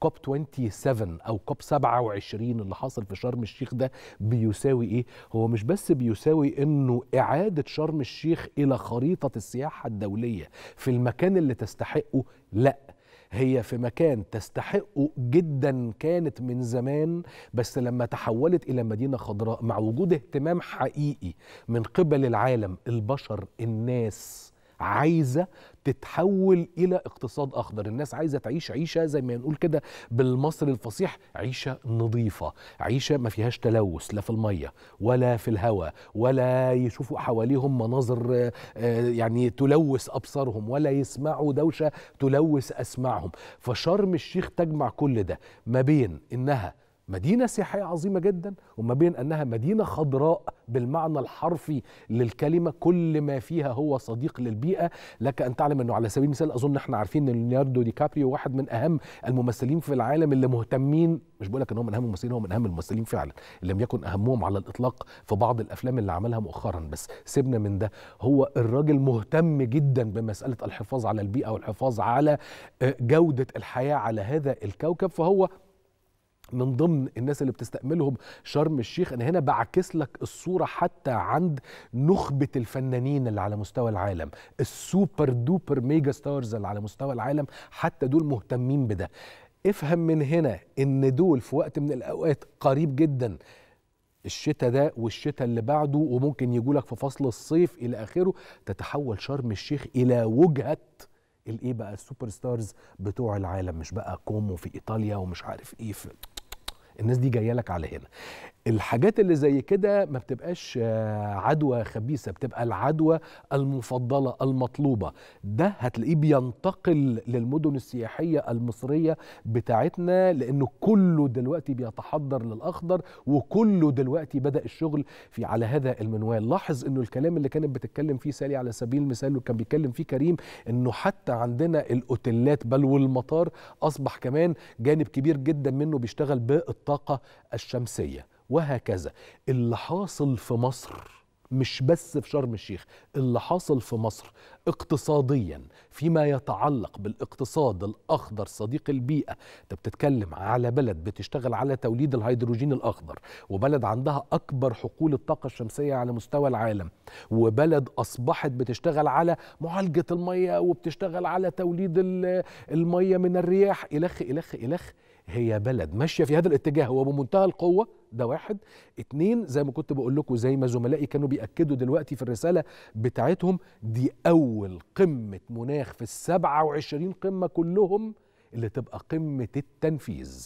كوب 27 او كوب 27 اللي حاصل في شرم الشيخ ده بيساوي ايه هو مش بس بيساوي انه اعاده شرم الشيخ الى خريطه السياحه الدوليه في المكان اللي تستحقه لا هي في مكان تستحقه جدا كانت من زمان بس لما تحولت الى مدينه خضراء مع وجود اهتمام حقيقي من قبل العالم البشر الناس عايزه تتحول الى اقتصاد اخضر الناس عايزه تعيش عيشه زي ما نقول كده بالمصري الفصيح عيشه نظيفه عيشه ما فيهاش تلوث لا في الميه ولا في الهواء ولا يشوفوا حواليهم مناظر آه، يعني تلوث ابصارهم ولا يسمعوا دوشه تلوث اسماعهم فشرم الشيخ تجمع كل ده ما بين انها مدينة سياحية عظيمة جدا وما بين أنها مدينة خضراء بالمعنى الحرفي للكلمة كل ما فيها هو صديق للبيئة لك أن تعلم أنه على سبيل المثال أظن احنا عارفين أن ليوناردو دي كابريو واحد من أهم الممثلين في العالم اللي مهتمين مش بقول لك ان هو من اهم الممثلين هو من اهم الممثلين فعلا اللي لم يكن اهمهم على الاطلاق في بعض الافلام اللي عملها مؤخرا بس سيبنا من ده هو الراجل مهتم جدا بمساله الحفاظ على البيئه والحفاظ على آه، جوده الحياه على هذا الكوكب فهو من ضمن الناس اللي بتستقبلهم شرم الشيخ انا هنا بعكس لك الصوره حتى عند نخبه الفنانين اللي على مستوى العالم السوبر دوبر ميجا ستارز اللي على مستوى العالم حتى دول مهتمين بده افهم من هنا ان دول في وقت من الاوقات قريب جدا الشتاء ده والشتاء اللي بعده وممكن لك في فصل الصيف الى اخره تتحول شرم الشيخ الى وجهه الايه بقى السوبر ستارز بتوع العالم مش بقى كومو في ايطاليا ومش عارف ايه في الناس دي جايه لك على هنا الحاجات اللي زي كده ما بتبقاش آه، عدوى خبيثه بتبقى العدوى المفضله المطلوبه ده هتلاقيه بينتقل للمدن السياحيه المصريه بتاعتنا لانه كله دلوقتي بيتحضر للاخضر وكله دلوقتي بدا الشغل في على هذا المنوال لاحظ انه الكلام اللي كانت بتتكلم فيه سالي على سبيل المثال وكان بيتكلم فيه كريم انه حتى عندنا الاوتيلات بل والمطار اصبح كمان جانب كبير جدا منه بيشتغل بالطاقه الشمسيه وهكذا اللي حاصل في مصر مش بس في شرم الشيخ اللي حاصل في مصر اقتصاديا فيما يتعلق بالاقتصاد الاخضر صديق البيئه انت بتتكلم على بلد بتشتغل على توليد الهيدروجين الاخضر وبلد عندها اكبر حقول الطاقه الشمسيه على مستوى العالم وبلد اصبحت بتشتغل على معالجه الميه وبتشتغل على توليد الميه من الرياح الخ الخ الخ هي بلد ماشيه في هذا الاتجاه وبمنتهى القوه ده واحد اتنين زي ما كنت بقول لكم زي ما زملائي كانوا بيأكدوا دلوقتي في الرسالة بتاعتهم دي أول قمة مناخ في السبعة وعشرين قمة كلهم اللي تبقى قمة التنفيذ